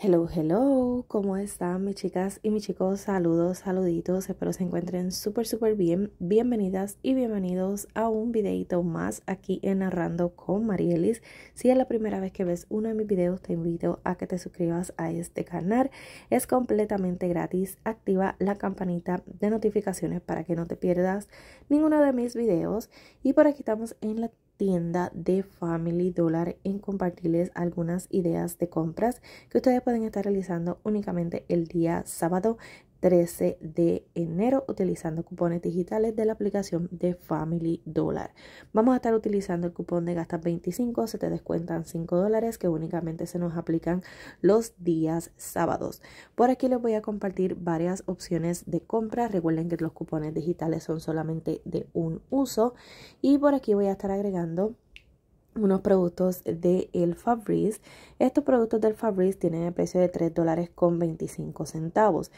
Hello, hello, ¿cómo están mis chicas y mis chicos? Saludos, saluditos, espero se encuentren súper, súper bien. Bienvenidas y bienvenidos a un videito más aquí en Narrando con Marielis. Si es la primera vez que ves uno de mis videos, te invito a que te suscribas a este canal. Es completamente gratis. Activa la campanita de notificaciones para que no te pierdas ninguno de mis videos. Y por aquí estamos en la tienda de Family Dollar en compartirles algunas ideas de compras que ustedes pueden estar realizando únicamente el día sábado 13 de enero utilizando cupones digitales de la aplicación de Family Dollar. Vamos a estar utilizando el cupón de gastas 25, se te descuentan 5 dólares que únicamente se nos aplican los días sábados. Por aquí les voy a compartir varias opciones de compra. Recuerden que los cupones digitales son solamente de un uso y por aquí voy a estar agregando unos productos de El Fabrice. Estos productos del Fabrice tienen el precio de 3 dólares con 25 centavos.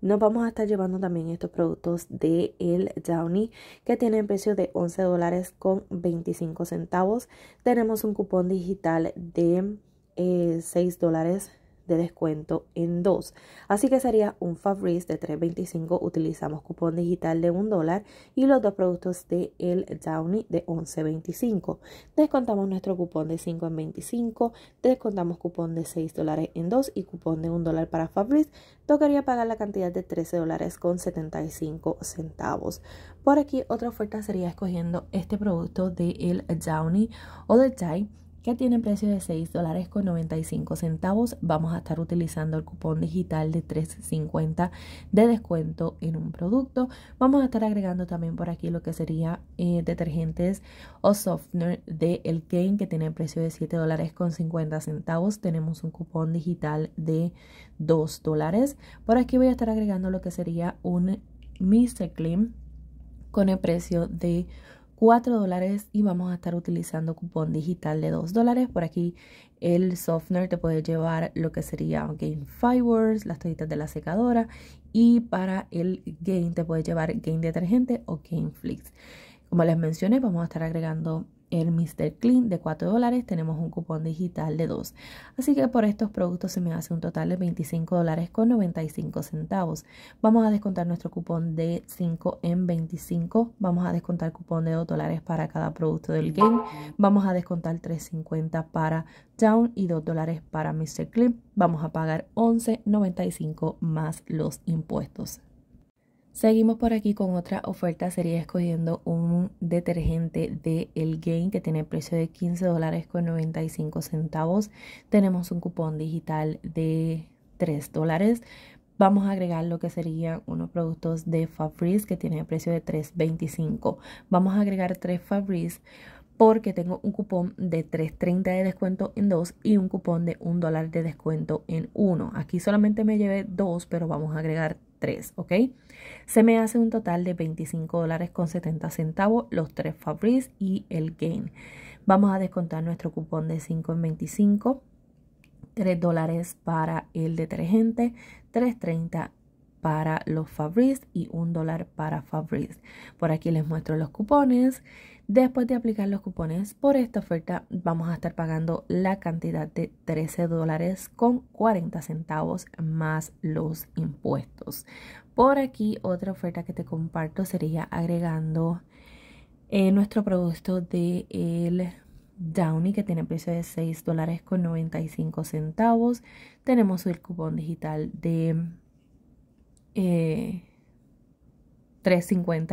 Nos vamos a estar llevando también estos productos de el Downy que tienen precio de 11 dólares con 25 centavos. Tenemos un cupón digital de eh, seis 6 dólares de descuento en dos. Así que sería un Fabrice de 3.25. Utilizamos cupón digital de un dólar y los dos productos de el Downy de 11.25. Descontamos nuestro cupón de 5 en 25. Descontamos cupón de 6 dólares en 2 y cupón de un dólar para Fabrice. Tocaría pagar la cantidad de 13 dólares con 75 centavos. Por aquí otra oferta sería escogiendo este producto de el Downy o del Tide que tiene precio de 6 dólares con 95 centavos. Vamos a estar utilizando el cupón digital de 3.50 de descuento en un producto. Vamos a estar agregando también por aquí lo que sería eh, detergentes o softener de El Kane. que tiene precio de 7 dólares con 50 centavos. Tenemos un cupón digital de 2 dólares. Por aquí voy a estar agregando lo que sería un Mr. Clean con el precio de 4 dólares y vamos a estar utilizando cupón digital de 2 dólares. Por aquí el softener te puede llevar lo que sería game Fibers, las toallitas de la secadora y para el game te puede llevar game Detergente o Gain Flix. Como les mencioné, vamos a estar agregando el Mr. Clean de 4 dólares, tenemos un cupón digital de 2. Así que por estos productos se me hace un total de 25 dólares con 95 centavos. Vamos a descontar nuestro cupón de 5 en 25. Vamos a descontar cupón de 2 dólares para cada producto del game. Vamos a descontar 3.50 para Down y 2 dólares para Mr. Clean. Vamos a pagar 11.95 más los impuestos. Seguimos por aquí con otra oferta, sería escogiendo un detergente de El Gain que tiene precio de $15.95. dólares con centavos. Tenemos un cupón digital de 3 dólares. Vamos a agregar lo que serían unos productos de Fabrice que tiene precio de 3.25. Vamos a agregar tres Fabrice porque tengo un cupón de 3.30 de descuento en 2 y un cupón de 1 dólar de descuento en 1. Aquí solamente me llevé dos, pero vamos a agregar 3, ¿ok? Se me hace un total de 25 dólares con 70 centavos los tres Fabrice y el Gain. Vamos a descontar nuestro cupón de 5 en 25. 3 dólares para el detergente, 3.30 para los Fabrice y un dólar para Fabrice. Por aquí les muestro los cupones. Después de aplicar los cupones por esta oferta, vamos a estar pagando la cantidad de 13 dólares con 40 centavos más los impuestos. Por aquí otra oferta que te comparto sería agregando eh, nuestro producto de el Downy que tiene precio de 6 dólares con 95 centavos. Tenemos el cupón digital de 3.50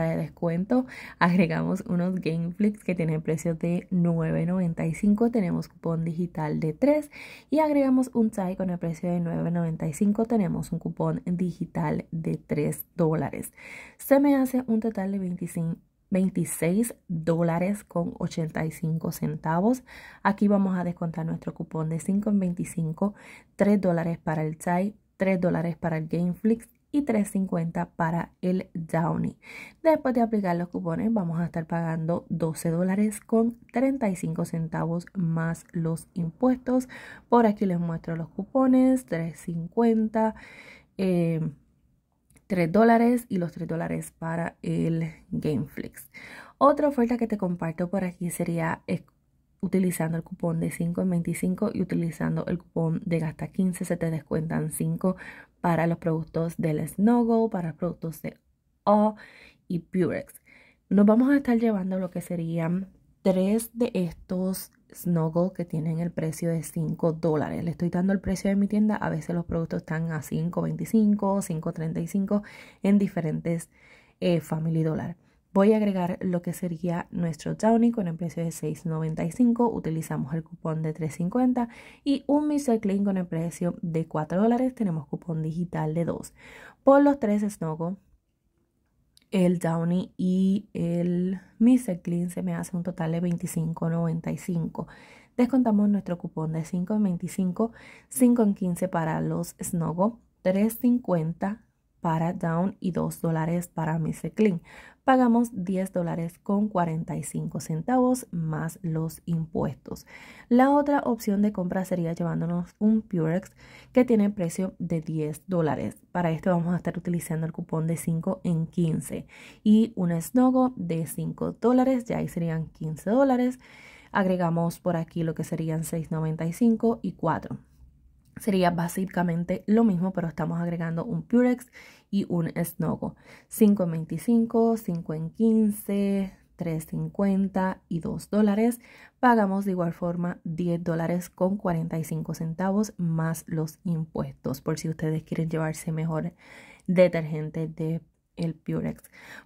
eh, de descuento. Agregamos unos Gameflix que tienen precios de 9.95. Tenemos cupón digital de 3. Y agregamos un chai con el precio de 9.95. Tenemos un cupón digital de 3 dólares. Se me hace un total de 25, 26 dólares con 85 centavos. Aquí vamos a descontar nuestro cupón de 5 en 25, 3 dólares para el chai, 3 dólares para el Gameflix, y 3.50 para el Downy. Después de aplicar los cupones vamos a estar pagando 12 dólares con 35 centavos más los impuestos. Por aquí les muestro los cupones, 3.50. Eh, 3 dólares y los 3 dólares para el Gameflix. Otra oferta que te comparto por aquí sería eh, utilizando el cupón de 5 en 25 y utilizando el cupón de gasta 15 se te descuentan 5 para los productos del Snuggle, para los productos de O y Purex. Nos vamos a estar llevando lo que serían 3 de estos Snuggle que tienen el precio de 5 dólares. Le estoy dando el precio de mi tienda. A veces los productos están a 5.25, 5.35 en diferentes eh, Family Dollar. Voy a agregar lo que sería nuestro Downy con el precio de $6.95. Utilizamos el cupón de $3.50 y un Mr. Clean con el precio de $4. dólares, Tenemos cupón digital de 2 por los tres Snogo, El Downy y el Mr. Clean se me hace un total de $25.95. Descontamos nuestro cupón de $5.25, en 5 en 15 para los Snogo 3.50 para Down y 2 dólares para Mr. Clean. Pagamos 10 dólares con 45 centavos más los impuestos. La otra opción de compra sería llevándonos un Purex que tiene precio de 10 dólares. Para esto vamos a estar utilizando el cupón de 5 en 15 y un Snogo de 5 dólares, ya ahí serían 15 dólares. Agregamos por aquí lo que serían 6.95 y 4 sería básicamente lo mismo, pero estamos agregando un Purex y un Snogo. 5 en 25, 5 en 15, 3.50 y 2 dólares. Pagamos de igual forma 10 dólares con 45 centavos más los impuestos por si ustedes quieren llevarse mejor detergente de el Purex.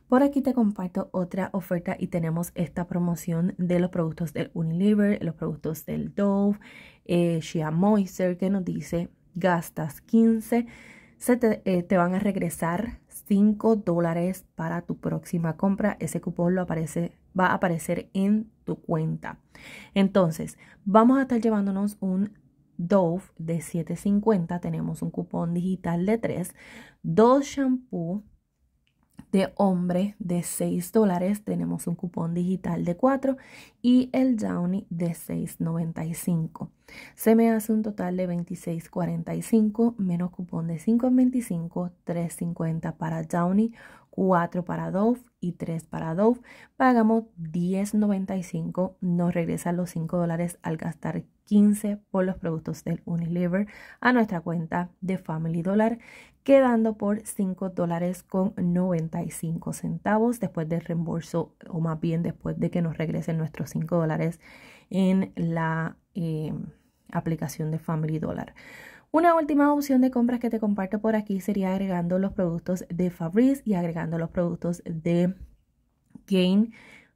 Por aquí te comparto otra oferta y tenemos esta promoción de los productos del Unilever, los productos del Dove, eh, Shea Moisture que nos dice gastas 15, eh, te, van a regresar 5 dólares para tu próxima compra. Ese cupón lo aparece, va a aparecer en tu cuenta. Entonces, vamos a estar llevándonos un Dove de 7.50, tenemos un cupón digital de 3, dos shampoos de hombre de 6 dólares, tenemos un cupón digital de 4 y el Downy de 6.95. Se me hace un total de 26.45 menos cupón de $5.25, 3.50 para Downy, 4 para Dove y 3 para Dove. Pagamos 10.95, nos regresan los 5 dólares al gastar 15 por los productos del Unilever a nuestra cuenta de Family Dollar, quedando por 5 dólares con 95 centavos después del reembolso o más bien después de que nos regresen nuestros 5 dólares en la eh, aplicación de Family Dollar. Una última opción de compras que te comparto por aquí sería agregando los productos de Fabrice y agregando los productos de Gain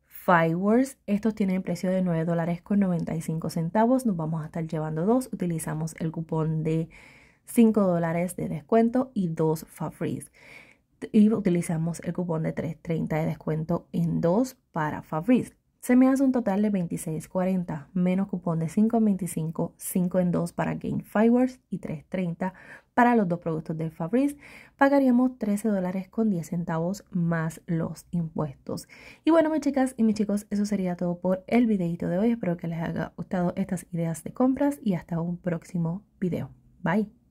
Fireworks. Estos tienen el precio de $9.95, dólares con Nos vamos a estar llevando dos. Utilizamos el cupón de 5 dólares de descuento y dos Fabrice y utilizamos el cupón de 3.30 de descuento en dos para Fabrice. Se me hace un total de 26.40 menos cupón de 5 en 25, 5 en 2 para Game fibers y 3.30 para los dos productos del Fabrice. Pagaríamos 13 dólares con 10 centavos más los impuestos. Y bueno, mis chicas y mis chicos, eso sería todo por el videito de hoy. Espero que les haya gustado estas ideas de compras y hasta un próximo video. Bye.